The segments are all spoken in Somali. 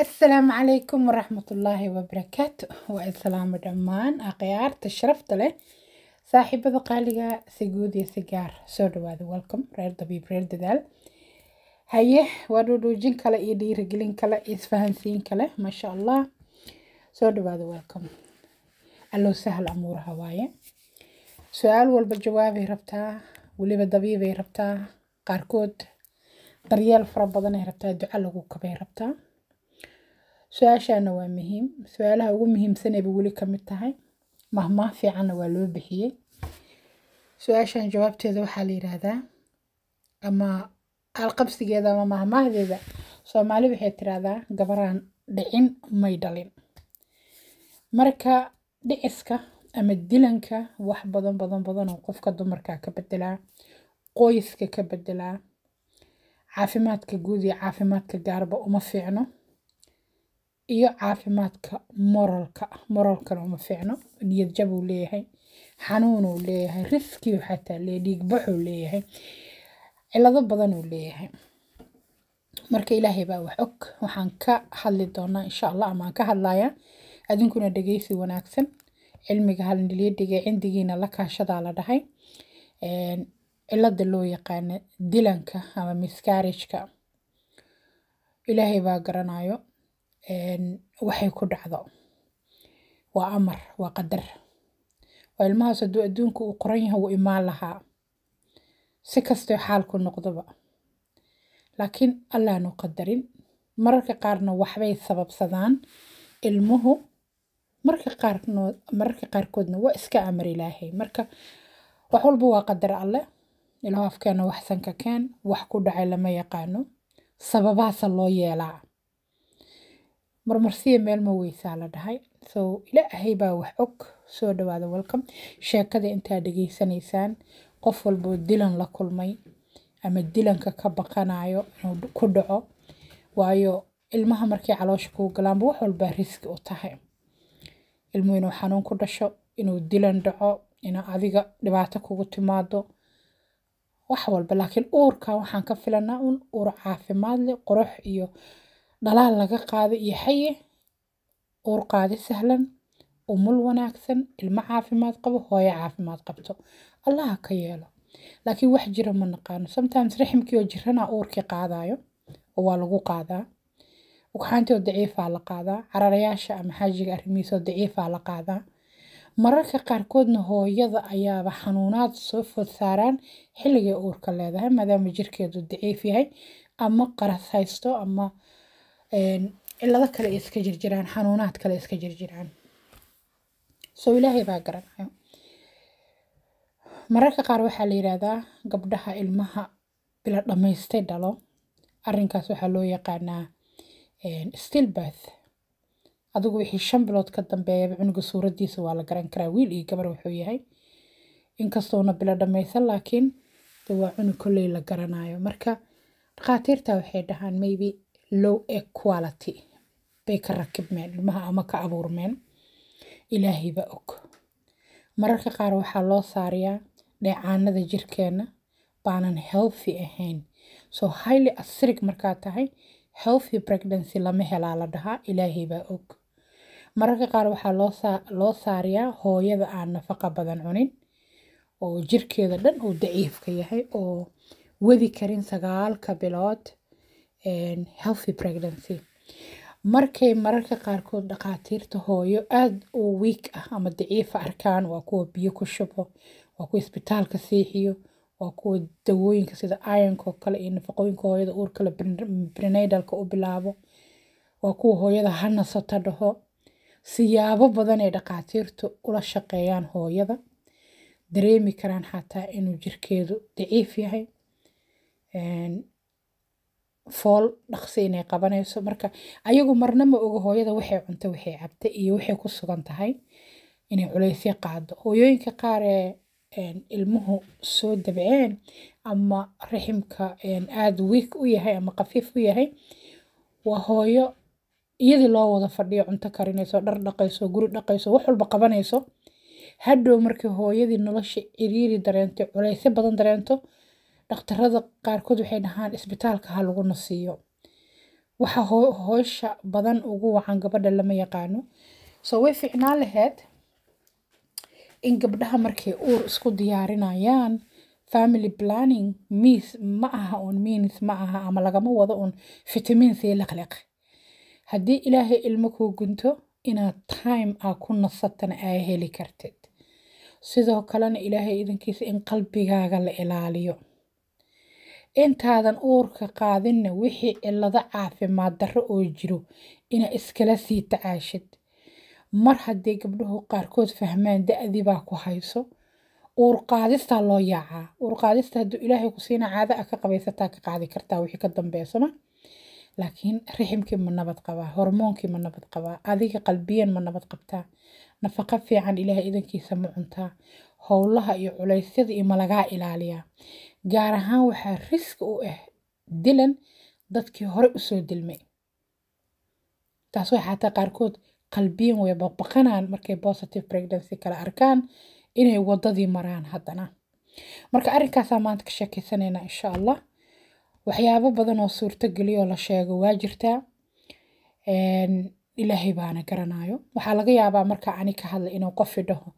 asalaamu calaykum waraxmatullaahi wabarakaatu waa islaamo dhammaan akhyaarta sharafta leh saaxiibada qaaliga siguud iyo sigaar soo dhawaada welcome reer dabiib reer dadaal haye waa dhuudhuujin kale iyo dhiirigelin kale iyo isfahansiin kale maasha allah soo dhawaada welcome alloo sahal amuuraha waaye su-aal walba jawaabay rabtaa weliba dabiibay rabtaa qaarkood daryeel fara badanay rabtaa duco lagu kabay rabtaa su-aashaana waa muhiim su-aalaha ugu muhiimsanayba weli ka mid tahay mahmaah fiicanna waa loo bixiyey su-aashan jawaabteeda waxaa la yidhaahdaa ama aalqabsigeeda ama mahmaahdeeda soomaali waxay tiraahdaa gabaraan dhicin may dhalin marka dhiciska ama dilanka wax badan badan badan oo qofka dumarka ka bedelaa qoyska ka bedelaa caafimaadka guud iyo caafimaadka gaarba uma fiicno iyo caafimaadka moralka moralkana uma fiicno niyad jabuu leeyahay xanuunuu leeyahay rifkiu xataa leeyahay dhiigbaxuu leeyahay cilado badanuu leeyahay marka ilaahay baa wax og waxaan ka hadli doonaa insha allah amaan ka hadlayaa adinkuna dhegeysi wanaagsan cilmiga halniliidhiga cindigiina la kaashadaa la dhahay cilada loo yaqaana dilanka ama miscaarijka ilaahay baa garanayo waxay ku dhacdo waa amar waa qadar oo ilmahaas hadduu adduunku uu qoran yahay wuu imaan lahaa si kastoo xaalku noqdoba laakiin allaanu qadarin mararka qaarna waxbay sababsadaan ilmuhu marka mararka qaarkoodna waa iska amar ilaahay marka wax walba waa qadar alle ilaahu afkeena waxsanka keen wax ku dhacay lama yaqaano sababaasa loo yeelaa marmarsiya meel ma weysaa la dhahay so ilaahay baa wax og soo dhawaada welcome sheekada intaa dhageysanaysaan qof walboo dilan la kulmay ama dilanka ka baqanayo inuu ku dhaco waayo ilmaha markii caloosha kuu galaanba wax walbaa riski u tahay ilmuhu inuu xanuun ku dhasho inuu dilan dhaco inuu adiga dhibaato kugu timaado wax walba laakiin uurka waxaan ka filanaa un uur caafimaad qurux iyo dhalaal laga qaado iyo xaye, uur qaadi sahlan, umul wanaagsan, ilmo caafimaad qabo, hooyo caafimaad qabto. Allah ka yeelo. Laakiin wax jira ma naqaano. Sometimes riximkii oo jirana uurkii qaadayo oo waa lagu qaadaa. Ugxaantii oo daciifaa la qaadaa. Cararayaasha ama xaajiga arrimihiisa oo daciifaa la qaadaa. Mararka qaarkoodna hooyada ayaaba xanuunaad soo food saaraan xilligay uurka leedahay maadaama jirkeedu daciif yahay ama qaras haysto ama cilado kale iska jirjiraan xanuunaad kale iska jirjiraan soo ilaahay baa garanayo mararka qaar waxaa la yidhaahdaa gabdhaha ilmaha bila dhammaystay dhalo arinkaas waxaa loo yaqaanaa stillbirth adigu wixii shan bilood ka dambeeyaba cunuga suuradiisa waa la garan karaa wiil iyo gabar wuxuu yahay inkastoona bilo dhammaysan laakiin waa cunug kolley la garanayo marka dhakhaatiirta waxay dhahaan maybe low equality bay ka rakibmeen ilmaha ama ka abuurmeen ilaahayba og mararka qaar waxaa loo saariyaa dheecaanada jirkeena baanan healthy ahayn so highly acidic markaa tahay healthy pregnancy lama helaa la dhahaa ilaahay og mararka qaar waxaa loo saariyaa hooyada aan nafaqa badan cunin oo jirkeeda dhan uu daciifka yahay oo wedi karin sagaalka bilood healthy pregnancy markay mararka qaarkood dhaqaatiirta hooyo aad u wiik ah ama daciifa ah arkaan waa kuwa biyo ku shubo waa kuwa isbitaalka seexiyo waa kuwa dawooyinka sida ironko kale iyo nafaqooyinka hooyada uurkale brinadalka u bilaabo waa kuwa hooyada hanasata dhaho siyaabo badan ay dhaqaatiirtu ula shaqeeyaan hooyada dareemi karaan xataa inuu jirkeedu daciif yahay fool dhaqsi inay qabanayso marka ayagu marna ma oga hooyada waxay cunto waxay cabta iyo waxay ku sugan tahay inay culaysyo qaado hooyooyinka qaar ee ilmuhu soo dabceen ama raximka aada wiik u yahay ama khafiif u yahay waa hooyo iyadii loo wada fadhiyo cunto karinayso dhar dhaqayso guri dhaqayso wax walba qabanayso hadhow markii hooyadii nolosha ciriiri dareento culaysyo badan dareento dhakhtarada qaarkood waxay dhahaan isbitaalka ha lagu nasiiyo waxa hoosha badan ugu wacan gabadha lama yaqaano soo way fiicnaan laheyd in gabdhaha markay uur isku diyaarinayaan family planning mis ma aha un minis ma aha ama lagama wado un vitamins iyo laqliq haddii ilaahay ilmo kuu gunto inaad time aa ku nasatana aa heli kartid sidoo kalena ilaahay idankiisa in qalbigaaga la ilaaliyo intaadan uurka qaadinna wixii cillado caafimaad darro oo jiro ina iskala sii tacaashid mar haddii gabdhuhu qaarkood fahmaan da-dii baa ku hayso uurqaadistaa loo yaacaa uur qaadista hadduu ilaahay ku siina caado a ka qabaysataa ka qaadi kartaa wixii ka dambeysoma laakiin riximkii ma nabad qabaa hormoonkii ma nabad qabaa adiga qalbiyan ma nabad qabtaa nafaqo fiican ilaahay idankiisa ma cuntaa howlaha iyo culaysyada iyo malagaa ilaaliyaa gaar ahaan waxaa riska u ah eh dilan dadkii hore usoo dilmay taasoo xataa qaarkood qalbiyan way baqbaqanaan markay positive pregnancy kala arkaan inay wadadii maraan haddana marka arrinkaasaa maanta ka sheekeysaneynaa insha allah waxyaabo badan oo suurtogeliya oo la sheego waa jirtaa ilaahay baana garanayo waxaa laga yaabaa markaa ani ka hadla inuu qofi dhaho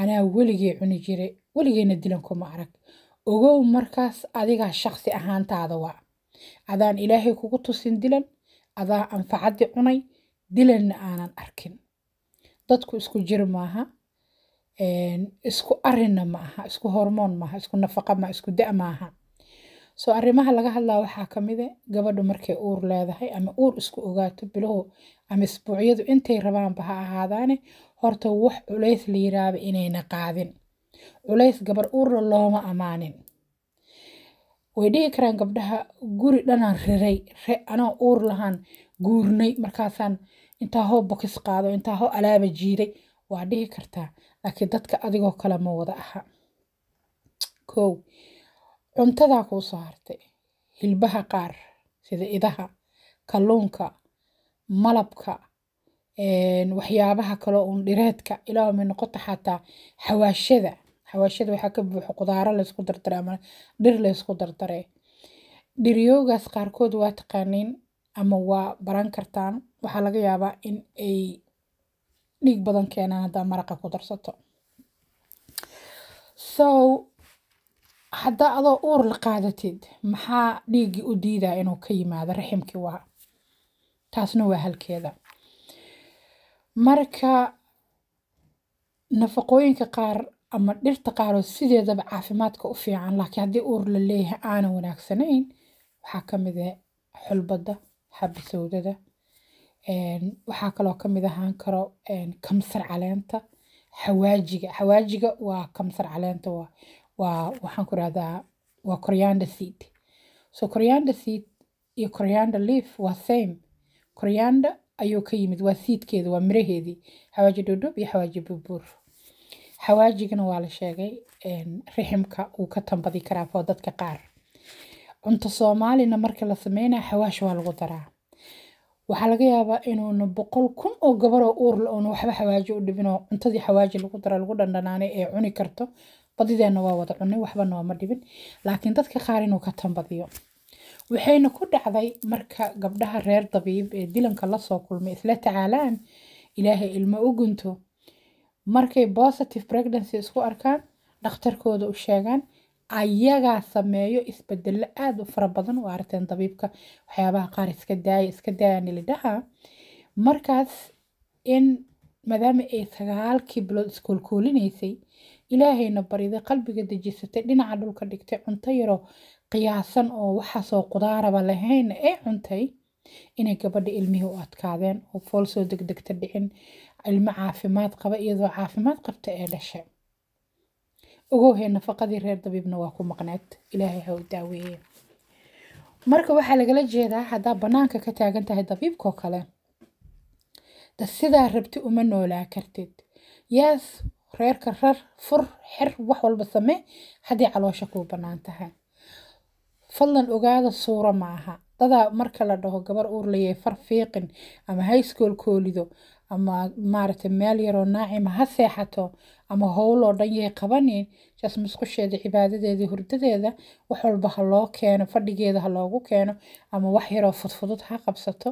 anaa weligay cuni jiray weligeena dilankuma arag ogow markaas adigaa shaqsi ahaantaada waa adaan ilaahay kugu tusin dilan adaa anfacadi cunay dilanna aanan arkin dadku isku jir maaha isku arinna ma aha isku hormoon maaha isku nafaqa maaha isku da' maaha soo arrimaha laga hadlaa waxaa ka eh, gabadhu markay uur leedahay ama uur isku ogaato bilahu ama isbuucyadu intay rabaanba ha ahaadaane horta wax culays la yiraaba inayna qaadin culays gabar uurna looma amaanin way dhihi karaan gabdhaha guri dhanaan riray re anoo uur lahaan guurnay markaasaan intaa hoo bokis qaado intaa hoo alaaba jiiray waa dhihi kartaa laakiin dadka adigoo kale ma wada aha kow cuntadaa kuu soo hartay hilbaha qaar sida idaha kalluunka malabka waxyaabaha kaloo uun dhireedka ilaa may noqota xataa xawaashada xawaashada waxaa ka buuxo khudaaro laysku dardare ama dhir laysku dardaray dhiryoogaas qaarkood waa taqaaniin ama waa baran kartaan waxaa laga yaabaa in ay dhiig badan keenaan haddaa maraqa ku darsato so haddaa adoo uur la qaadatid maxaa dhiiggii u diidaa inuu ka yimaado raximki waa taasna waa halkeeda marka nafaqooyinka qaar ama dhirta qaarood sideedaba caafimaadka u fiican laakiin haddii uur la leeyahay aana wanaagsanayn waxaa ka mid ah xulbadda xabasowdada waxaa kaloo ka mid ahaan karo kamsar caleenta xawaajiga xawaajiga waa kamsar caleenta waa waa waxaan ku rahdaa waa coriander seed so coriander seed iyo coriander leaf waa same coriander ayuu ka yimid waa seedkeeda waa miraheedii xawaaji dhoodhoob iyo xawaaji burbuur xawaajigana waa la sheegay riximka wuu ka tambadi karaa foo dadka qaar cunto soomaalina marka la sameynaa xawaash waa lagu daraa waxaa laga yaabaa inuuna boqol kun oo gabaroo uurla oona waxba xawaaji u dhibinoo cuntadii xawaaji lagu dara lagu dhandhanaanay ee cuni karto badideenna waa wada cunay waxbana waama dhibin laakiin dadka qaar inuu ka tambadiyo waxayna ku dhacday marka gabdhaha reer dabiib ee dilanka lasoo kulmay isla tacaalaan ilaahay ilmo u gunto markay positive pregnancy isku arkaan dhakhtarkooda u sheegaan ayagaa sameeyo isbedelo aada u fara badan u aragteen dabiibka waxyaabaha qaar iska daaya iska daayaan ilidhaha markaas in maadaama ay sagaalkii bilood iskuulkuulinaysay ilaahayna bariday qalbiga dejisatay dhinaca dhulka dhigtay cunto yaroo qiyaasan oo waxaasoo qudaaraba lahayn ay cuntay inay gabadha ilmihii u adkaadeen oo fool soo degdegta dhicin ilmo caafimaad qaba iyadoo caafimaad qabta ee dhashe ogowhee nafaqadii reer dabiibna waa ku maqneed ilaahay ha u daaweeye marka waxaa lagala jeedaa haddaa bannaanka ka taagan tahay dabiibkoo kale da sidaa rabti uma noolaa kartid yaas reerka rar fur xer wax walba same haddii caloosha kuu bannaan tahay fadlan ogaada suuro ma aha dadaa marka la dhaho gabar uurlayay far fiiqin ama school koolido ama maaragtay meel yaroo naacima ha seexato ama howloo dhan yay qabanin saas musqusheeda cibaadadeedii hurdadeeda wax walba ha loo keeno fadhigeeda ha loogu keeno ama wax yaroo fudfudud ha qabsato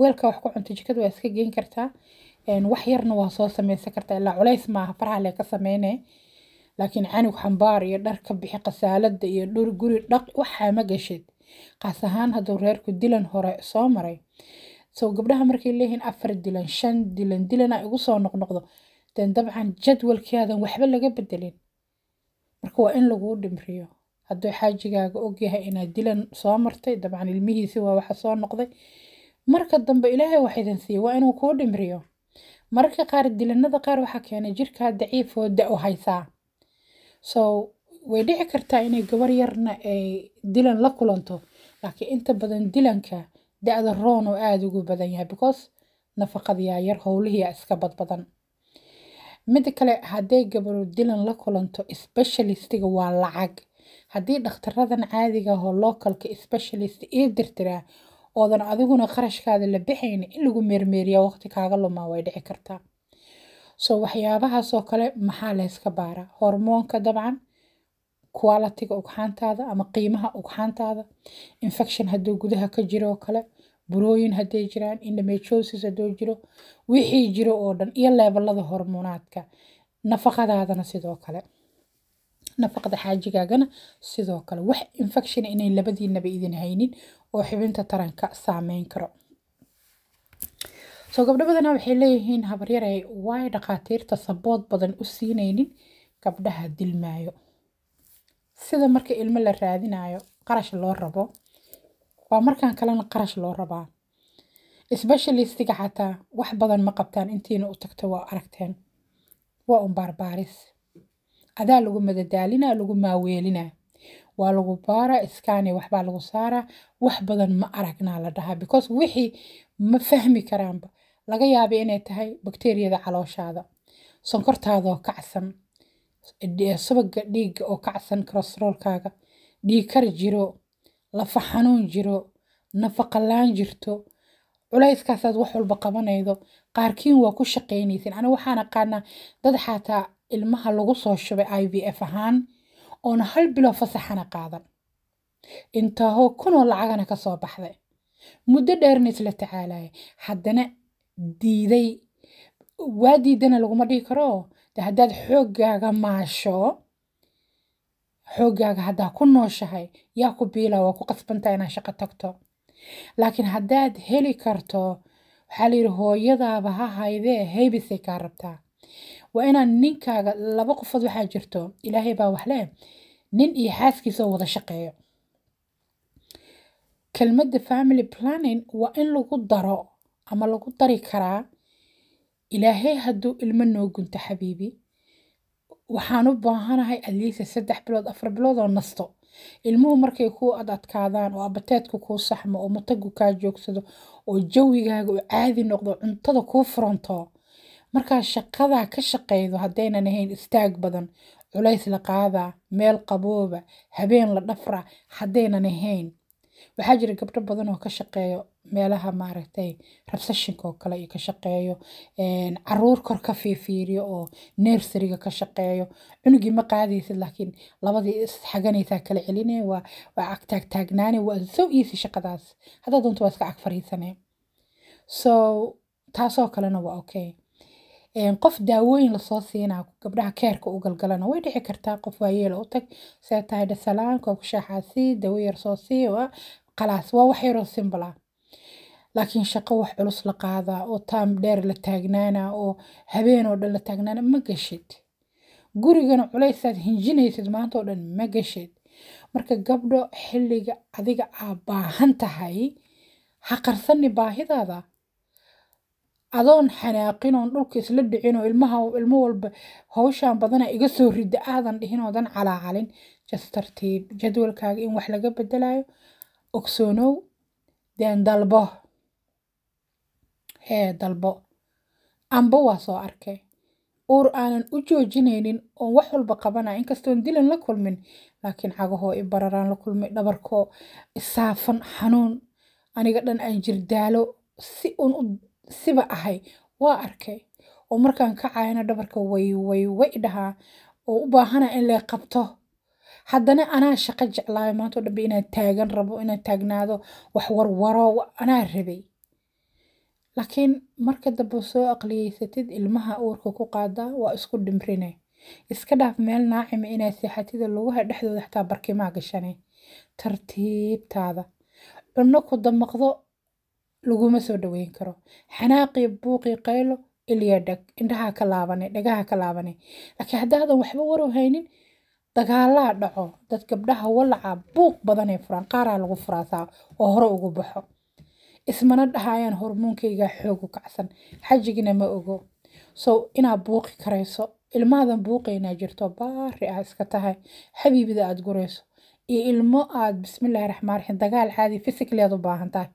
weelka wax ku cunto jikada waa iska geyn kartaa wax yarna waa soo samaysan kartaa ilaa culays maaha faraha ka sameynay laakiin canug xambaar iyo dharka bixi khasaalada iyo dhur guri dhaq waxaa ma geshid qaas ahaan hadduu reerku dilan hore soo maray so gabdhaha markay leeyihiin afar dilan shan dilan dilan ay ugu soo noqnoqdo den dabcan jadwalkaadan waxba laga bedelin marka waa in laguu dhimriyo hadduu xaajigaaga ogyahay inaad dilan soo martay dabcan ilmihiisi waa waxa soo noqday marka dambe ilaahay wax idin siiya waa inuu kuu dhimriyo mararka qaar dilanada qaar waxaa keenay jirkaa daciifoo da-o haysaa so way dhici kartaa inay gabar yarna ay dilan la kulanto laakiin inta badan dilanka da-da roon oo aada ugu badan yahay because nafaqadayaa yar howlihiia iska badbadan midda kale hadday gabaro dilan la kulanto specialistiga waa lacag haddii dhakhtaradan caadiga ahoo localka specialist ii dirtiraa oodan adiguna qarashkaada la bixayn in lagu meermeeriya waqti kaaga lumaa way dhici kartaa so waxyaabahaasoo kale maxaa layska baaraa hormoonka dabcan qualitiga ugxaantaada ama qiimaha ugxaantaada infection hadduu gudaha ka jiro oo kale burooyin haday jiraan indhamatosis hadduu jiro wixii jiro oo dhan iyo leebalada hormoonaadka nafaqadaadana sidoo kale nafaqada xaajigaagana sidoo kale wax infection ah inay labadiinaba idin haynin oo xibinta taranka saameyn karo soo gabdho waxay leeyihiin habaryare waay dhakhaatiirta sabood badan u siinaynin gabdhaha dilmaayo sida marka ilmo la raadinayo qarash loo rabo waa markaan kalena qarash loo rabaa sbeshalistiga xataa wax badan ma qabtaan intiina u tagta waa aragteen waa un adaa lagu madadaalinaa lagu maaweelinaa waa lagu baaraa iskaane waxbaa lagu saaraa wax badan ma aragnaa la dhahaa because wixii ma fahmi karaanba laga yaabay inay tahay bakteeriyada calooshaada sonkortaadaoo kacsan subagga dhiigga oo kacsan kolestroolkaaga dhiig kar jiro lafa xanuun jiro nafaqalaan jirto culayskaasaad wax walba qabanaydo qaarkiin waa ku shaqaynaysin aniga waxaan aqaanaa dad xataa ilmaha lagu soo shubay i v f ahaan oona hal bilow fasaxana qaadan intaho kunoo lacagana ka soo baxday muddo dheerna isla tacaalaya haddana diiday waa diidana laguma dhihi karo haddaad xoogaaga maasho xoogaaga haddaa ku nooshahay yaa ku biila waa ku qasbantaa inaad shaqo tagto laakiin haddaad heli karto waxaa layidhi hooyadaaba ha haydee haybisay kaa rabtaa waa inaad ninkaaga laba qofood waxaa jirto ilaahay baa waxle nin iyo xaaskiisa oo wada shaqeeyo kelmadda family planning waa in lagu daro ama lagu dari karaa ilaahay hadduu ilmo noo gunto xabiibi waxaan u baahanahay adliisa saddex bilood afar bilood oo nasto ilmuhu markay kuu ad adkaadaan oo abateedku kuu saxmo oo mutagu kaa joogsado oo jawigaaga u caadi noqdo cuntada kuu furanto markaa shaqadaa ka shaqaydo haddaynan ahayn istaag badan culays la qaadaa meel qabooba habeen la dhafra haddaynan ahayn waxaa jira gabdho badan oo ka shaqeeyo meelaha maaragtay rabsashinka kale iyo ka shaqeeyo caruur kor ka fiifiiriyo oo nersariga ka shaqeeyo cunugii ma qaadaysid laakiin labadii isxaganaysaa kala celinee waa waa agtaagtaagnaane waa soo iisi shaqadaas haddaa doonta waa iska cag fariisane so taasoo kalena waa okay qof daawooyin lasoo siinaa gabdhaha keerka u galgalana way dhici kartaa qof waayeela u tag see tahay dhasalaan koobka shaaxaa sii dawo yar soo sii qalaas waa wax yaroo simbala laakiin shaqo wax culus la qaadaa oo taam dheer la taagnaana oo habeen oo dhan la taagnaana ma gashid gurigana culaysaad hinjinaysid maanta oo dhan ma gashid marka gabdho xilliga adiga aad baahan tahay ha qarsani baahidaada adoon xanaaqin oon dhulka isla dhicin oo ilmaha ilmo walba hawshaan badana iga soo rida aadan dhihin calaacalin jastartiib jadwalkaaga in wax laga bedelayo ogsoonow deen dalbo hee dalbo amba waa soo arkay uur aanan u joojinaynin oon wax walba qabana inkastoon dilan la kulmin laakiin cagahoo i bararaan la kulmay dhabarkoo isaafan xanuun aniga dhan aan jirdaalo si uun siba ahay waa arkay oo markaan kacayana dhabarka waywayway dhahaa oo u baahana in lee qabto haddana anaa shaqo jeclaaya maantao dhanbe inaan taagan rabo inaan taagnaado wax warwaro anaa rabay Laakiin marka dambe soo aqliyeysatid ilmaha uurka ku qaada waa isku dhimrine. Iska dhaaf meel naacima ah inay seexatida lugaha dhexdooda xataa barkimaa gashane. Tartiibtaada. Cunno ku damaqdo laguma soo dhaweyn karo. Xanaaqii buuqii qaylo ilya dhag indhaha ka laabane dhagaha ka laabane. Laakiin haddaadan waxba waru haynin dagaalaa dhaco dad gabdhaha walaca buuq badanee furaan qaaraa lagu furaasaa oo hore ugu baxo ismana dhahayaan hormoonkayga xoogu kacsan xajigina ma ogo sow inaad buuqi karayso ilmaadan buuqaynaa jirto baari aa iska tahay xabiibida aad gurayso iyo ilmo aad bismillaahi raxmaan raxiim dagaal caadi physically u baahan tahay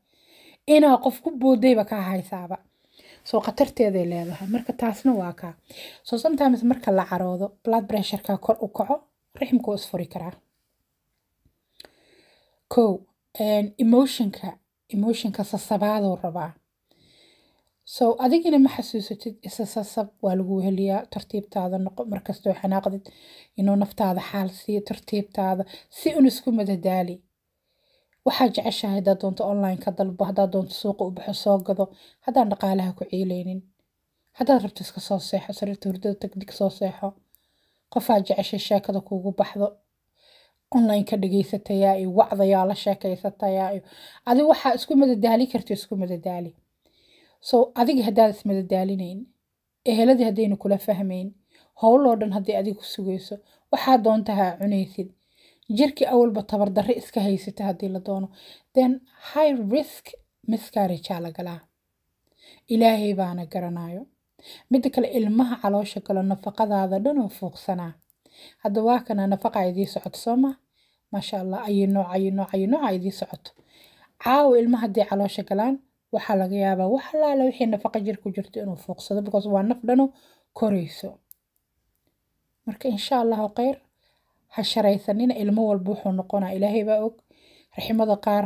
inaa qof ku boodayba kaa haysaaba soo khatarteeday leedahay marka taasna waa kaa soo sometimes marka la caroodo blood pressureka kor u kaco raximka isfuri karaa kow emotionka emotionka sasabaaduu rabaa so adigina ma xasuusatid isa sasab waa lagu heliyaa tartiibtaada noqo markastoo xanaaqdid inuu naftaada xaal siiyo tartiibtaada si un isku madadaali waxaa jeceshahay haddaa doonto online ka dalbo haddaa doonto suuqa u baxo soo gado haddaan dhaqaalaha ku ciileynin haddaad rabto iska soo seexo sariirta hurdada tagdhig soo seexo qofaa jeceshay sheekada kuugu baxdo onlineka dhegeysatayaa iyo wacdayaa la sheekaysatayaa iyo adi waxaa isku madadaali karta isku madadaali so adiga haddaad ismadadaalineyn eheladii haddaynu kula fahmayn howloo dhan hadday adiga ku sugayso waxaa doonta haa cunaysid jirkii awalba tabardarre iska haysata haddii la doono then high risk miscarragea lagalaa ilaahay baana garanayo midda kale ilmaha caloosha galo nafaqadaada dhanoo fuuqsanaa hadda waa kana nafaqa idii socoto sooma maasha allah ayay nooca ayay nooca ayay nooca idii socoto caawa ilmaha hadday caloosha galaan waxaa laga yaabaa wax wixii nafaqa jir jirto inuu fuuqsado because waa naf dhano korayso marka insha allahu khayr ha sharaysanina ilmo walba wuxuu noqonaa ilaahay baa og raximada qaar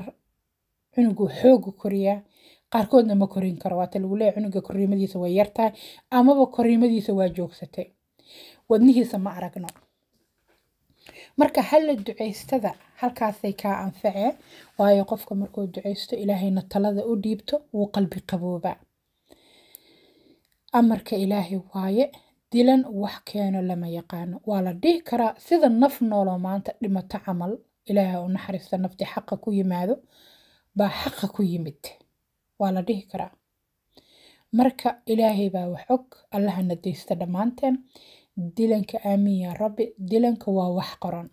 cunuguu xooga koriyaa qaarkoodna ma korin karo waata lagu leeya cunuga koriimadiisa way yartahay amaba koriimadiisa waa joogsatay wadnihiisa ma aragno marka hala ducaystada halkaasay kaa anfacee waayo qofka markuu ducaysto ilaahayna talada u dhiibto wuu qalbi qaboobaa amarka ilaahay waaye dilan wax keeno lama yaqaano waa la dhihi karaa sida naf nooloo maanta dhimato camal ilaaha u naxariista nafti xaqa ku yimaado baa xaqa ku yimid waa la dhihi karaa marka ilaahay baa wax og allahana deysta dhammaanteen dilanka aaminya rabbi dilanka waa wax qoran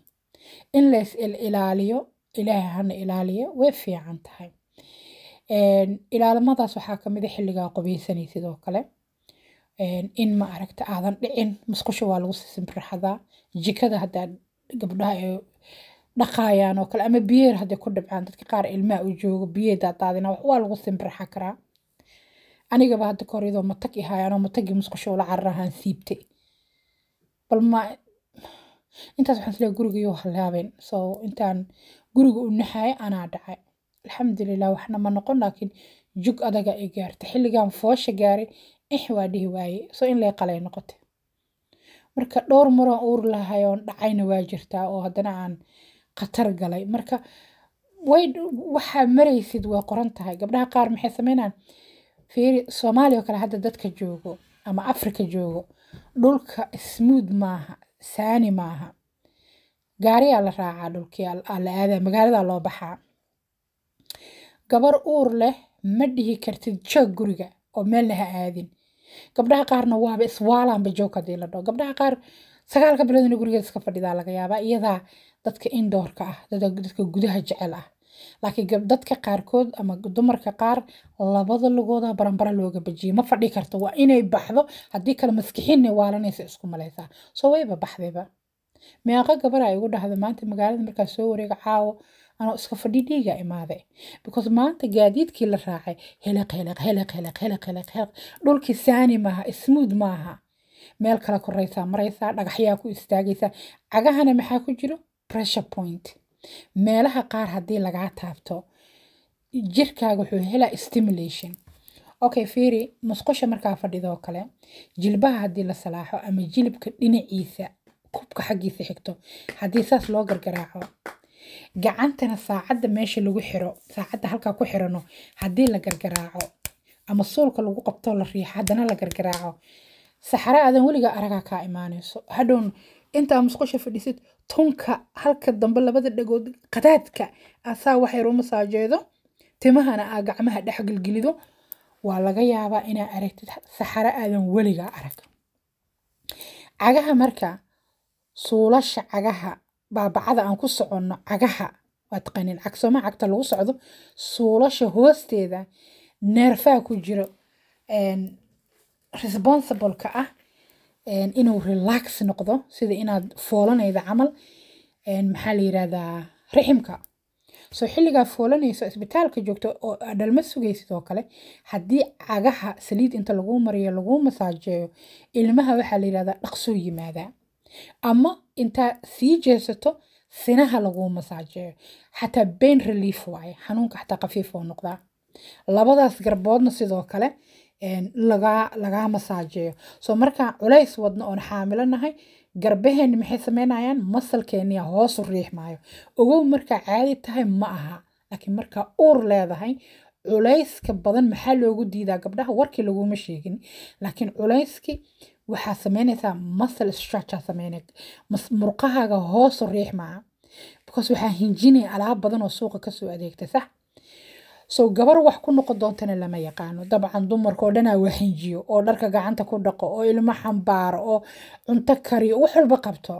in lays ilaaliyo ilaahay hana ilaaliyo way fiican tahay ilaalimadaas waxaa kamid a ah xilligaa qubaysanay sidoo kale in ma aragta aadan dhicin musqusha waa lagu sisimraxadaa jikada haddaa gabdhaha ee dhaqaayaan oo kale ama biyeer hadday ku dhibcaan dadka qaar ilmaha u joogo biyee daadaadina waa lagu simraxa karaa anigaba hadda kahor iyadoo matag ihaayaan oo matagii musqusha ula cararahaan siibtay bal intaas waxaan filaa gurigaiyo halaabeen so intaan guriga u naxaya anaa dhacay alxamdulilah waxna ma noqon laakiin jug adaga ay gaartay xilligan foosha gaaray ix waa dhihi waaye so in lay qalay noqotay marka dhowr maroon uur lahay dhacayna waa jirtaa oo haddana aan khatar galay marka way waxaa maraysid waa qoran tahay gabdhaha qaar maxay sameynaan fiiri soomaaliya oo kale hadda dadka joogo ama afrika joogo dhulka smooth maaha saani maaha gaariyaa la raacaa dhulkii la aadaa magaaladaa loo baxaa gabar uur leh ma dhihi kartid joog guriga oo meelna ha aadin gabdhaha qaarna waaba iswaalaanba joog haddii la dhaho gabdhaha qaar sagaalka biloodna gurigeeda iska fadhidaa laga yaabaa iyadaa dadka indoorka ah dadka gudaha jecel ah laakiin dadka qaarkood ama dumarka qaar labada lugooda baranbara looga bajiyay ma fadhi karto waa inay baxdo haddii kale maskixiinna waalanaysa isku malaysaa soo wayba baxdayba meeqa gabara igu dhahda maanta magaalada markaa soo wareega caawo anoo iska fadhi dhiiga imaade because maanta gaadiidkii la raacay heleq heleq heleq heleq heleq heleq heleq dhulkii saani maaha smuud maaha meel kale koraysaa maraysaa dhagaxyaa ku istaagaysaa cagahana maxaa ku jiro pressure point meelaha qaar hadii lagaa taabto jirkaaga wuxuu helaa stimulation okay fiiri musqusha markaa fadhidoo kale jilbaha haddii la salaaxo ama jilibka dhinaciisa kubka xaggiisa xigto haddii saas loo gargaraaco gacantana saacadda meesha lagu xiro saacadda halkaa ku xirano haddii la gargaraaco ama suulka lagu qabtoo la riixo haddana la gargaraaco saxare aadan weligaa aragaa kaa imaanayso hadhown intaa musqusha fadhisid tunka halka dambe labada dhagood qadaadka asaa wax yar u masaajeedo timahana aa gacmaha dhex gelgelido waa laga yaabaa inaa aragtid saxaro aadan weligaa arag cagaha marka suulasha cagaha baabacada aan ku soconno cagaha waa cagsoma cagta lagu socdo suulasha hoosteeda neerfaa ku jiro responsibleka ah inuu relax noqdo sida inaad foolanayda camal maxaa la yirahdaa raximka soo xilligaa foolanayso isbitaalka joogto oo dhalma sugaysid oo kale haddii cagaha saliid inta lagu mariyo laguu masaajeeyo ilmaha waxaa la yirahdaa dhaqsuu yimaadaa ama intaa sii jeesato sinaha lagu masaajeeyo xataa bain relief waaye xanuunka xataa khafiif oo noqdaa labadaas garboodna sidoo kale lagaa masaajeeyo soo markaan culays wadno oon xaamilo nahay garbaheeni maxay sameynayaan masalkeenia hoosu riixmaayo ogow markaa caadi tahay ma aha laakiin markaa uur leedahay culayska badan maxaa loogu diidaa gabdhaha warkii laguma sheegin laakiin culayskii waxaa sameynaysaa muscle structure sameyn murqahaaga hoosu riixmaa because waxaa hinjinaya alaab badan oo suuqa kasoo adeegtay sax so gabar wax ku noqon doontana lama yaqaano dabcan dumarka oo dhanaa wahinjiyo oo dharka gacanta ku dhaqo oo ilmo xambaaro oo cunto kariyo wax walba qabto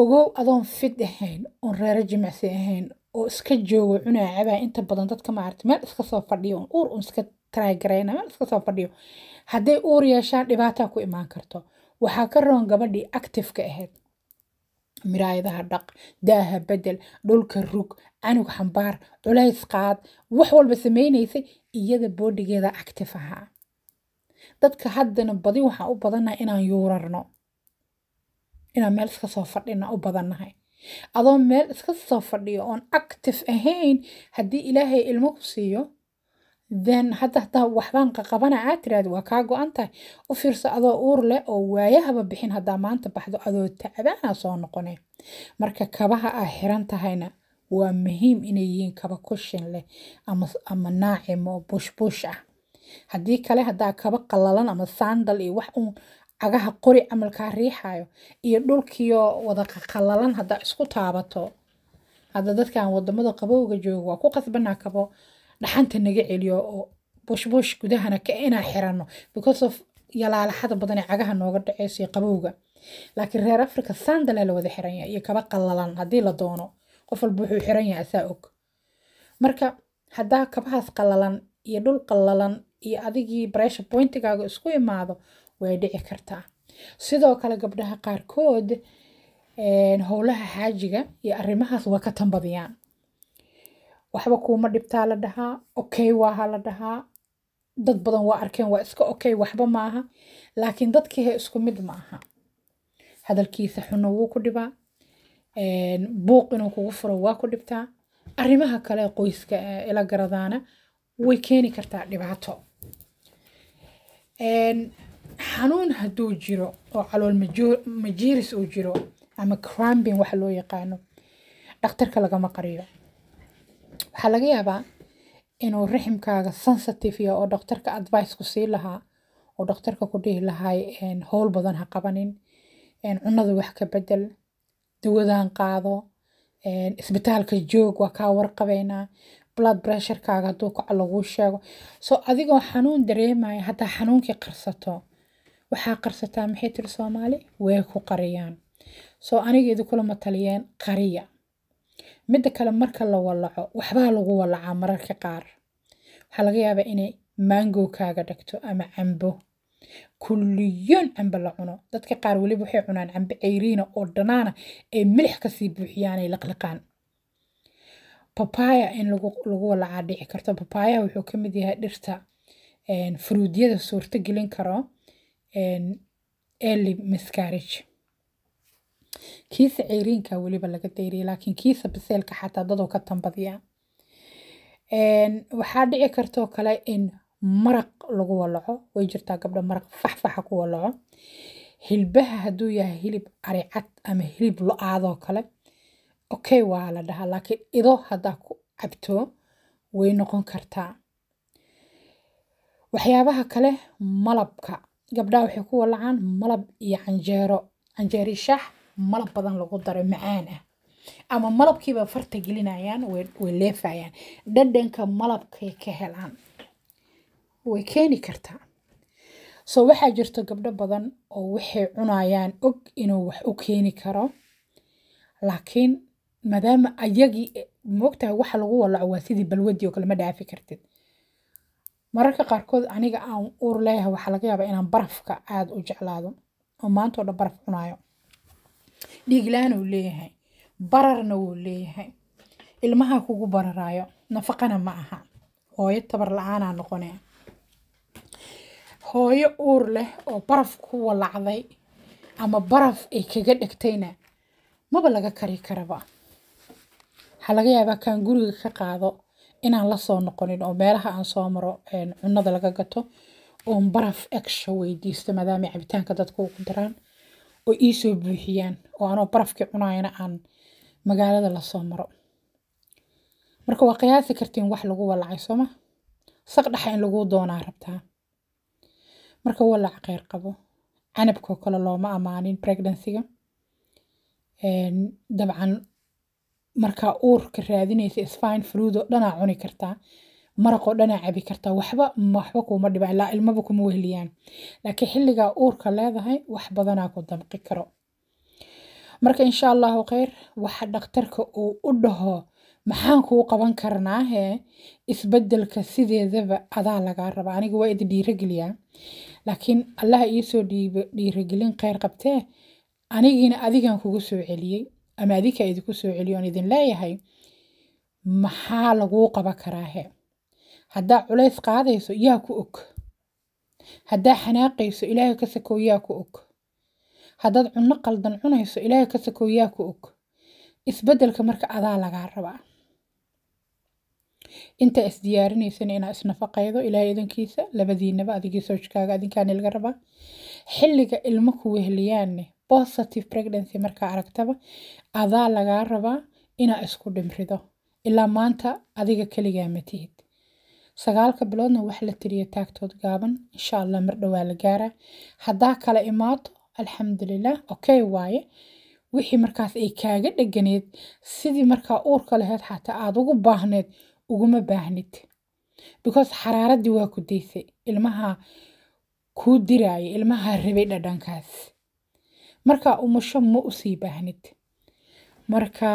ogow adoon fid ahayn oon reero jimicsi ahayn oo iska joogo cunaa cabaa inta badan dadka maaragta meel iska soo fadhiyo oon uur uun iska taragarayna meel iska soo fadhiyo hadday uur yeeshaan dhibaataa ku imaan karto waxaa ka roon gabadhii active-ka ahayd miraayadaha dhaq daaha bedel dhulka rug canug xambaar culays qaad wax walba samaynaysay iyada boodhigeeda actif ahaa dadka haddana badi waxaan u badannahay inaan yuurarno inaan meel iska soo fadhina u badannahay adoo meel iska soo fadhiyo oon active ahayn haddii ilaahay ilmo ku siiyo then hadda hadaa waxbaan qaqabanaa tiraad waa kaa go-antahay u fiirso adoo uur leh oo waayahaba bixin hadaa maanta baxdo adoo tacbaana soo noqone marka kabaha aa xiran tahayna waa muhiim inay yihiin kaba kushin leh ama naacim oo bushbush ah haddii kale hadaa kaba qalalan ama saandal iyo wax uun cagaha qori camalkaa riixayo iyo dhulkiioo wadaqaqalalan hadaa isku taabato hadda dadkan wadamada qabowga jooga waa ku qasbanaa kabo dhaxanta naga celiyo oo boshboosh gudahana ka inaa xirano because of yalaalaxada badan ee cagaha nooga dhaceysa iyo qabowga laakiin reer africa sandalaa la wada xiran yahay iyo kaba qallalan haddii la doono qof walba wuxuu xiran yahay asaa og marka haddaa kabahaas qallalan iyo dhul qallalan iyo adigii pressure pointigaaga isku imaado way dhici kartaa sidoo kale gabdhaha qaarkood howlaha xaajiga iyo arimahaas waa ka tanbadiyaan waxba kuuma dhibtaa la dhahaa okay waaha la dhahaa dad badan waa arkeen waa iska okay waxba maaha laakiin dadkiiha isku mid ma aha hadalkiisa xuno wuu ku dhibaa buuq inuu kugu furo waa ku dhibtaa arrimaha kale qoyska ila garadaana way keeni kartaa dhibaato xanuun hadduu jiro oo calool majiiris uu jiro ama crambin waxa loo yaqaano dhakhtarka lagama qariyo waxaa laga yaabaa inuu raximkaaga sensitive yaho oo dhakhtarka advice ku sii lahaa oo dhakhtarka ku dhihi lahay howl badan ha qabanin cunada wax ka bedel dawadan qaado isbitaalka joog waa kaa warqabeynaa blood pressurekaaga hadduu kaca laguu sheego so adigoo xanuun dareemaya hadaa xanuunkii qarsato waxaa qarsataa maxay tiri soomaali way ku qariyaan so aniga idinkula mataliyeen qariya midda kale marka la walaco waxbaa lagu walacaa mararka qaar waxaa laga yaabaa inay mango kaaga dhagto ama cambo kulliyoon cambo la cuno dadka qaar weliba waxay cunaan cambo ceyriina ah oo dhanaana ah ay milix kasii buuxiyaanay laqlaqaan papaya in lagu walacaa dhici karto babaya wuxuu ka mid yahay dhirta fruudyada suurto gelin karo eli miscarriage kiisa ceyriinka weliba laga dayriya laakiin kiisa baseelka xataa dadoo ka tambadiya waxaa dhici kartoo kale in maraq lagu walaco way jirtaa gabdho maraq faxfaxa ku walaco hilbaha haduu yahay hilib aricad ama hilib lo-aadoo kale okay waa la dhahaa laakiin ido haddaa ku cabto way noqon kartaa waxyaabaha kale malabka gabdhaha waxay ku walacaan malab iyo canjeero canjeeri shax malab badan lagu daro macaan ah ama malabkiiba farta gelinayaan way leefayaan dhadhanka malabkay ka helaan way keeni kartaa soo waxaa jirta gabdho badan oo waxay cunayaan og inuu wax u keeni karo laakiin maadaama ayagii moogtahay waxa lagu walaco waa sidii balwadii oo kale ma dhaafi kartid mararka qaarkood aniga aan uur leeyahay waxaa laga yaabaa inaan barafka aada u jeclaado oo maantao dhan baraf cunayo dhiiglaan aan uu leeyahay bararna wuu leeyahay ilmaha kugu bararaayo nafaqana ma aha hooyo tabar la-aanaa noqone hooyo uur leh oo baraf ku walacday ama baraf ay kaga dhegtayna maba laga kari karaba waxaa laga yaabaa kaan guriga ka qaado inaan lasoo noqonin oo meelaha aan soo maro cunada laga gato oon baraf egsha weydiisto maadaama cabitaanka dadku ugu daraan oo soo buuxiyaan oo anoo barafkii cunayna aan magaalada lasoo maro marka waa qiyaasi kartiin wax lagu walacay sooma saq dhaxa in lagu doonaa rabtaa marka walac qeyr qabo canabkoo kale looma ammaanin pregnancyga dabcan markaa uurka raadinaysa isfine fruid oo dhanaa cuni kartaa maraqoo dhanaa cabi kartaa waxba waxba kuuma dhiba ilaa ilmaba kuma wehliyaan laakiin xilligaa uurka leedahay wax badanaa ku damqi karo marka insha allahu kheyr waxa dhakhtarka uu u dhaho maxaan kuu qaban karnaahee isbedelka sideedaba adaa lagaa raba aniga waa idi dhiirageliyaa laakiin allaha iisoo dhiiragelin kheyr qabtee anigina adigan kugu soo celiyey ama adikaa idiku soo celiyo aan idin leeyahay maxaa laguu qaba karaahe haddaa culays qaadayso yaa ku og haddaa xanaaqayso ilaahay ka sakow yaa ku og haddaad cunno qaldan cunayso ilaahay ka sakow yaa ku og isbeddelka marka adaa lagaa rabaa inta isdiyaarinaysana inaa isnafaqaydo ilaahay idankiisa labadiinaba adigii soojkaaga adinkaani laga rabaa xilliga ilmo ku weheliyaanne positive pregnancy markaa aragtaba adaa lagaa rabaa inaa isku dhimrido ilaa maanta adiga keligaa matihid sagaalka biloodna wax la tiriya taagtood gaaban insha allah mardha waa la gaaraa haddaa kala imaato alxamdulilah okay waaye wixii markaas ay kaaga dheganeed sidii markaa uurka laheyd xataa aad ugu baahneed uguma baahnid because xaraaradii waa ku daysay ilmaha kuu diraaya ilmaha rabay dhadhankaas markaa umusho ma usii baahnid marka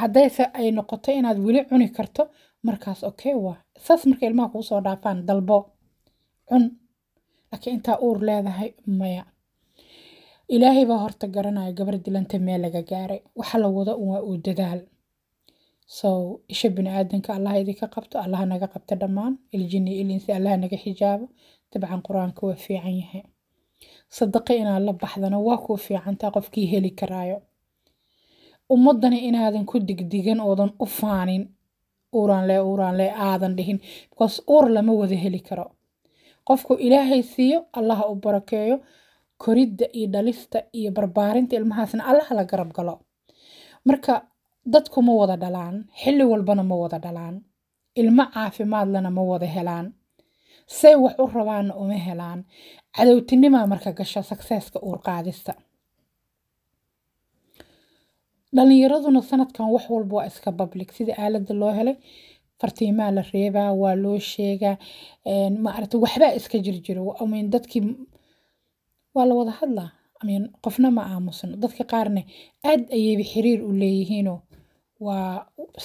haddayse ay noqoto inaad weli cuni karto markaas okay waa saas markay ilmaha kuusoo dhaafaan dalbo cun laakiin intaa uur leedahay maya ilaahay baa horta garanaya gabar dilanta meel laga gaaray waxa la wado waa uu dadaal so isha biniaadanka allaha idinka qabto allaha naga qabta dhammaan iljini ilinsi allaha naga xijaabo dabcan qur-aanka waa fiican yahay sadaqa inaad la baxdana waa kuu fiicantaa qofkii heli karaayo ummadana inaadan ku digdigan oodan u faanin uuraanle uuraanle aadan dhihin because uur lama wada heli karo qofku ilaahay siiyo allaha u barakeeyo koridda iyo dhalista iyo barbaarinta ilmahaasna allaha la garab galo marka dadku ma wada dhalaan xilli walbana ma wada dhalaan ilmo caafimaadlana ma wada helaan say wax u rabaanna uma helaan cadowtinimaa marka gasho sakseeska uur qaadista dhalinyaraduna sanadkan wax walba waa iska public sida aalada loo helay fartiimaa la reebaa waa loo sheegaa maarata waxbaa iska jirjiro amin dadkii waa la wada hadlaa amin qofna ma aamusno dadka qaarna aad ayayba xiriir u leeyihiinoo waa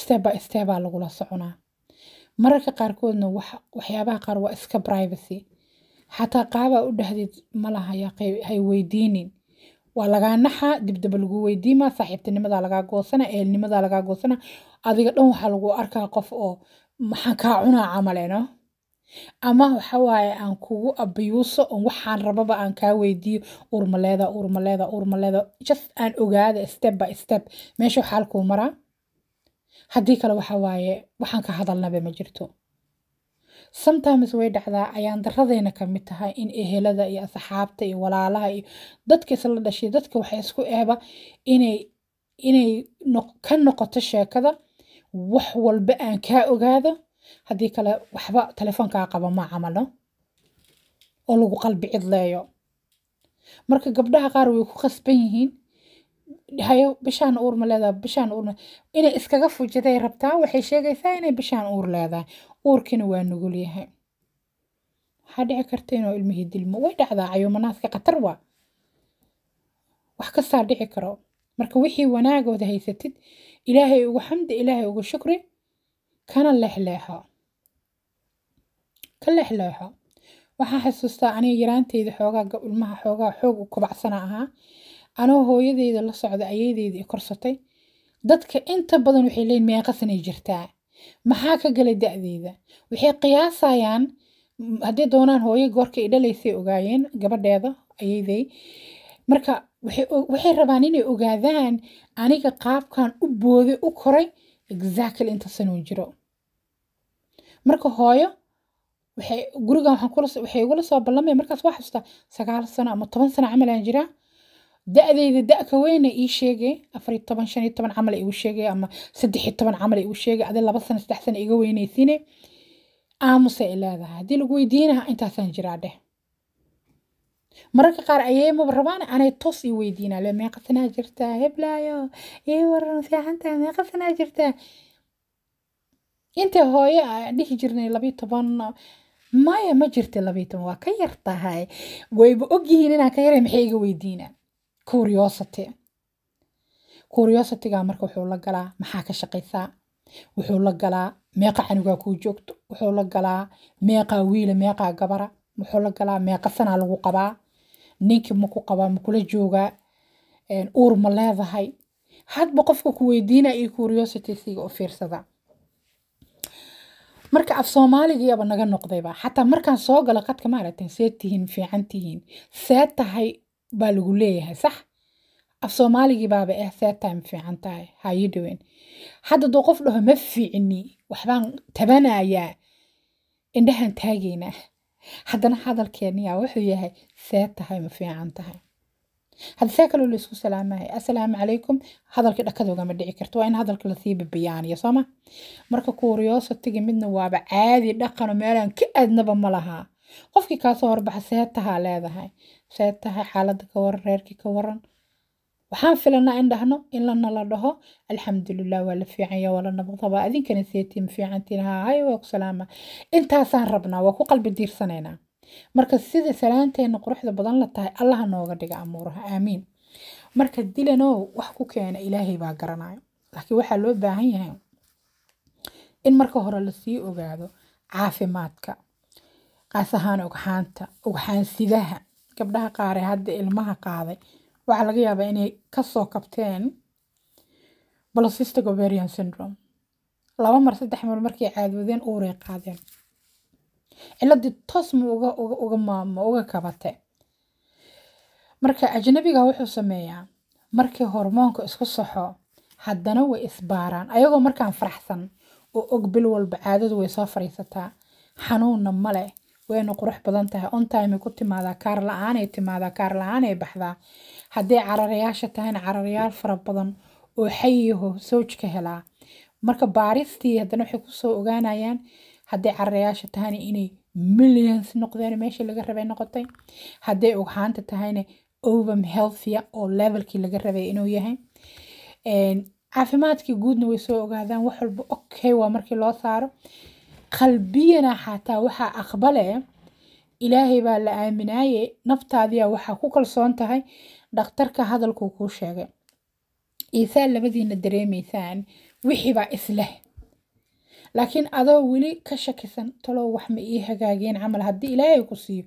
steba stebaa lagula soconaa mararka qaarkoodna waxyaabaha qaar waa iska privacy xataa qaabaa u dhahdid malaha yaa hay weydiinin waa lagaa naxa dibdaba lagu weydiima saaxiibtinimada lagaa goosana eelnimada lagaa goosana adiga dhan waxaa lagu arkaa qof oo maxaan kaa cunaa camaleeno ama waxawaaye aan kugu abiyuuso oon waxaan rababa aan kaa weydiiyo urmaleeda urmaleeda urmaleeda just aan ogaada step by step meesha xaalkuu maraa haddii kale waxawaaye waxaan ka hadalnaba ma jirto sometimes way dhacdaa ayaan daradeyna kamid tahay in ehelada iyo asxaabta iyo walaalaha iyo dadka isla dhashay dadka waxaa isku eeba inay ka noqoto sheekada wax walba aan kaa ogaado haddii kale waxba telefoonkaa qaba ma camalo oo lagu qalbi cidleeyo marka gabdhaha qaar way ku khasban yihiin hayo bishaan uur ma leedaha bishaan uur inay iskaga fujiday rabtaa waxay sheegaysaa inay bishaan uur leedahay uurkina waa nugul yahay waxaa dhici karta inuu ilmihii dilmo way dhacdaa cayuumanaadka khatar waa wax kastaa dhici karo marka wixii wanaagooda haysatid ilaahay ugu xamdi ilaahay ugu shukri kana lexleexa ka lexleexo waxaan xasuustaa aniga yaraanteyda xoogaa ilmaha xoogaa xoog u kabacsana ahaa anoo hooyadeyda la socda ayeydeydii korsatay dadka inta badan waxay leeyihin meeqa jirtaa maxaa ka galay da waxay qiyaasayaan haddii doonaan hooyo goorka ay dhalaysay ogaayeen gabadheeda ayayday marka waxay rabaan inay ogaadaan aniga qaabkan u booday u koray exactly inta sanuu jiro marka hooyo waxay gurigan waxay igula soo ballamaya markaas waa xasuustaa sagaal sano ama toban sano camal aan jiraa da-dayda da ka weyna ii sheegay afariyo toban shan toban camal igu sheegay ama saddexiyo toban camal igu sheegay adi laba sano saddex sano iga weynaysiine aamusa i leedahay haddii lagu weydiinaha intaasaan jiraa mararka qaar ayeemaba rabaan anay toos ii weydiinaa le meeqa sanaa jirtaa heblaayo ii waran fiicantaa meeqa sanaa jirtaa inta hooye a ah, dhihi jirnay labiyo toban maya ma jirta labiyo toban waa ka yar wayba ogyihiin inaan ka yaray maxay iga weydiinaa curiosity curiosity-ga marka wuxuu la galaa maxaa ka shaqaysaa wuxuu la galaa meeqa canugaa kuu joogto wuxuu la galaa meeqaa wiila meeqaa gabara wuxuu la galaa meeqa sanaa lagu qabaa ninkii maku qabaa makula joogaa uur ma leedahay hadba qofka ku weydiina iyo curiosity-siga u fiirsada marka af soomaaligiyaba naga noqdayba xataa markaan soo galo qadka maaragtay see tihiin fiican tihiin see tahay baa lagu leeyahay sax af soomaaligii baaba ah eh, seetime fiican tahay hayidhowen hadda qof dhaho ma fiicni waxbaan tabanayaa indhahan taagaynaa haddana hadalkeeniyaa wuxuu yahay see tahay ma fiican tahay hadda see kaloo laysku salaamahay assalaamu calaykum hadalkii dhakadoogama dhici karto waa in hadalka lasii bibiyaaniyo sooma marka kuuriyosotigi midna waaba caadi dhaqano meelaan ka aadnaba ma lahaa qofkii kaasoo horbaxa see tahaa leedahay see tahay xaalada ka waran ka waran waxaan filanaa in dhahno in lana la dhaho alxamdulilah waa la fiicanya waa la nabadabaa idinkana seetiin fiicantiin haahay waa intaasaan rabnaa waa ku qalbi diirsanaynaa marka sida salaanteenna quruxda badan la tahay allaha nooga dhiga amuuraha aamiin marka dilanow wax ku keena ilaahay baa garanaya laakiin waxaa loo baahan yahay in marka hore lasii ogaado caafimaadka qaas ahaan ugxaanta ugxaansidaha gabdhaha qaare hadda ilmaha qaaday waxaa laga yaabaa inay kasoo kabteen bolocystic ovarian syndrome laba mar saddex mar markay caadwadeen uuray qaadeen ciladii toos ma ma uga kabate marka ajnabiga wuxuu sameeyaa markii hormoonka isku saxo haddana way isbaaraan ayagoo markaan faraxsan oo og bil walba caadadu way soo fariisataa xanuunna ma leh wayna qurux badan tahay on time ku timaadaa kaar la-aanay timaadaa kaar la-aanay baxdaa hadday cararayaasha tahayna cararayaal fara badan oo xayiho soojka helaa marka baaristii haddana waxay kusoo ogaanayaan hadday cararayaasha tahayna inay millions noqdeen meeshii laga rabay noqotay hadday oghaanta tahayna ovum healthia oo levelkii laga rabay inuu yahay caafimaadkii guudna way soo ogaadaan wax walba okay waa markii loo saaro qalbiyana xataa waxaa aqbale ilaahay baa la aaminaaye naftaadiya waxaa ku kalsoon tahay dhakhtarka hadalkuu kuu sheegay iisaan labadiina dareemaysaan wixiibaa isleh laakiin adoo weli ka shakisan taloo wax ma ii hagaageen camal haddii ilaahay ku siiyo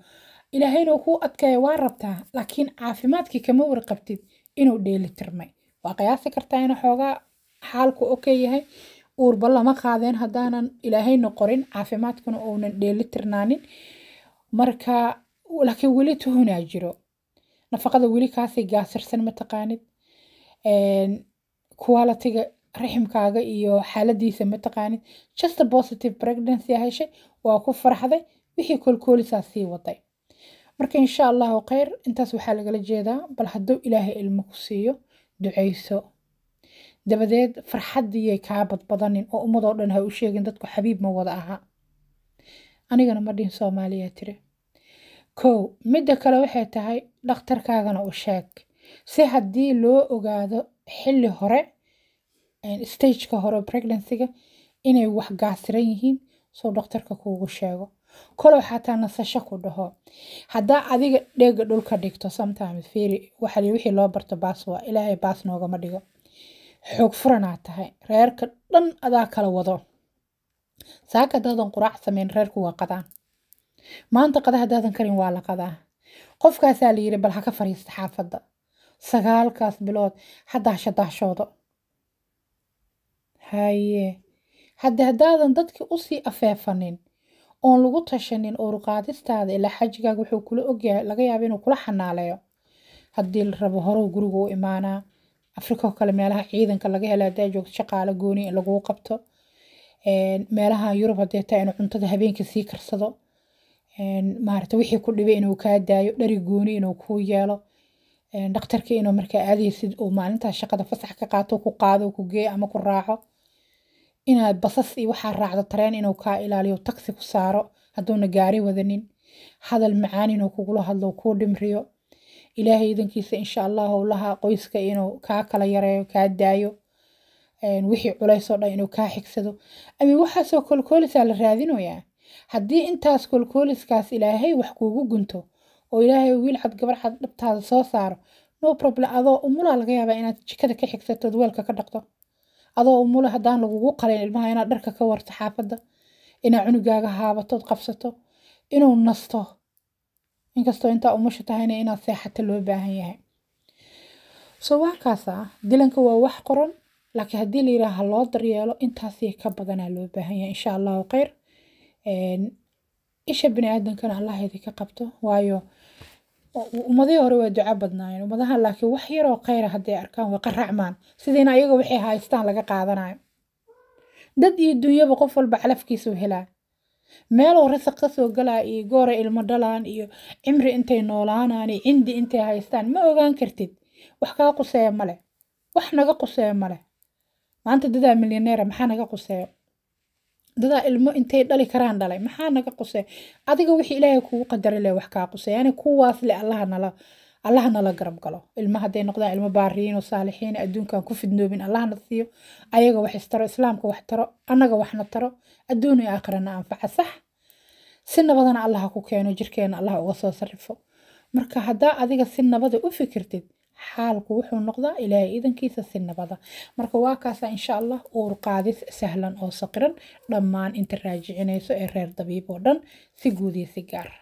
ilaahayna kuu adkaya waa rabtaa laakiin caafimaadkii kama warqabtid inuu dheeli tirmay waa qiyaasi kartaa inuu xoogaa xaalku okay yahay uurba lama qaadeen hadaanan ilaahayna qorin caafimaadkuna uunan dheelitirnaanin marka laakiin weli tuhunaa jiro nafaqada weli kaasay gaasirsan mataqaanid qualitiga raximkaaga iyo xaaladiisa mataqaanid just a positive pregnancy heshay waa ku farxday wixii koolkoolisaa sii waday marka insha allahu kheyr intaas waxaa lagala jeedaa bal hadduu ilaahay ilmo ku siiyo ducayso dabadeed farxaddiiyay kaa badbadanin oo ummadoo dhan ha u sheegin dadku xabiib ma wada aha anigana ma soomaaliya tiri kow midda kale waxay tahay dhakhtarkaagana u sheeg si haddii loo ogaado xilli hore stageka hore pregnanciga inay wax gaasiran yihiin soo dhakhtarka kuugu sheego kolow xataa nasasho ku dhaho haddaa adiga dheega dhulka dhigto sometimes fiiri waxa wixii loo barto baas waa ilaahay baas noogama dhigo xoog furanaa tahay reerka dhan adaa kala wado saaka haddaadan quraac samayn reerku waa qadaan maanta qada haddaadan karin waa la qadaa qofkaasaa la bal ha ka fariista xaafadda sagaalkaas bilood ha daasha daashoodo haye haddi hadaadan dadkii usii afeefanin oon lagu tashanin uruqaadistaada ilaa xajigaaga wuxuu kula ogyahay laga yaaba inuu kula xanaaleeyo haddii la rabo horow guriga u imaanaa afrika oo kale meelaha ciidanka laga hela hadaa joogto shaqaale gooni laguu qabto meelaha yurub hadee taa inuu cuntada habeenkii sii karsado maarata wixii ku dhibay inuu kaa daayo dhari gooni inuu kuu yeelo dhakhtarkii inuu markaa aadaysid uu maalintaas shaqada fasax ka qaato ku qaado ku gee ama ku raaco inaad basas iyo waxaa raacdo tareen inuu kaa ilaaliyo taksi ku saaro hadduuna gaari wadanin hadal macaan inuu kugula hadlo kuu dhimriyo ilaahay idankiisa insha allah howlaha qoyska inuu kaa kala yareeyo kaa daayo wixii culaysoo dhan inuu kaa xigsado ama waxaasoo kolkoolisaa la raadinoyaa haddii intaas kolkooliskaas ilaahay wax kuugu gunto oo ilaahay wiil cad gabar cad dhabtaada soo saaro no problem adoo umulaa laga yaabaa inaad jikada ka xigsatood weelka ka dhaqdo adoo umula haddaan lagugu qalayn ilmaha inaad dharka ka warto xaafadda inaad cunugaaga haabatood qabsato inuu nasto inkastoo intaa umusha tahayna inaad seexata loo baahan yahay soo waa dilanka waa wax qoran laakiin haddii layidhaaha loo daryeelo intaasii ka badanaa loo baahan yahay insha allahu khayr isha bini aadankana allah idinka qabto waayo ummadihii hore waa duca badnaayeen ummadaha laakiin wax yaroo khayra ah hadday arkaan waa qaracmaan sidiina ayaga waxay haystaan laga qaadanayo dad iyo dunyaba qof walba calafkiisuu helaa meeloo rasaq ka soo galaa iyo goora ilmo dhalaan iyo cimri intay noolaanaan iyo cindi intay haystaan ma ogaan kartid wax kaa quseeya male wax naga quseeya maleh maanta dadaa milyaneera maxaa naga quseeya dadaa ilmo intay dhali karaan dhalay maxaa naga quseeya adiga wixii ilaahay kugu qadari le wax kaa quseeya yani kuwaas le allaha nala allahana la garab galo ilma hadday noqdaan ilmo baariyiin oo saalixiin adduunkan ku fidnoobin allahna siiyo ayaga wax istaro islaamka wax taro annaga waxna taro adduuniyo aakhirana anfaca sax si nabadana allah ku keeno jirkeena allah uga soo sarrifo marka haddaa adiga si nabada u fikirtid xaalku wuxuu noqdaa ilaahay idankiisa si nabada marka waa kaasa insha allah uur qaadis sahlan oo saqiran dhammaan inta raajicinayso ee reer dabiib oo dhan si guud si gaar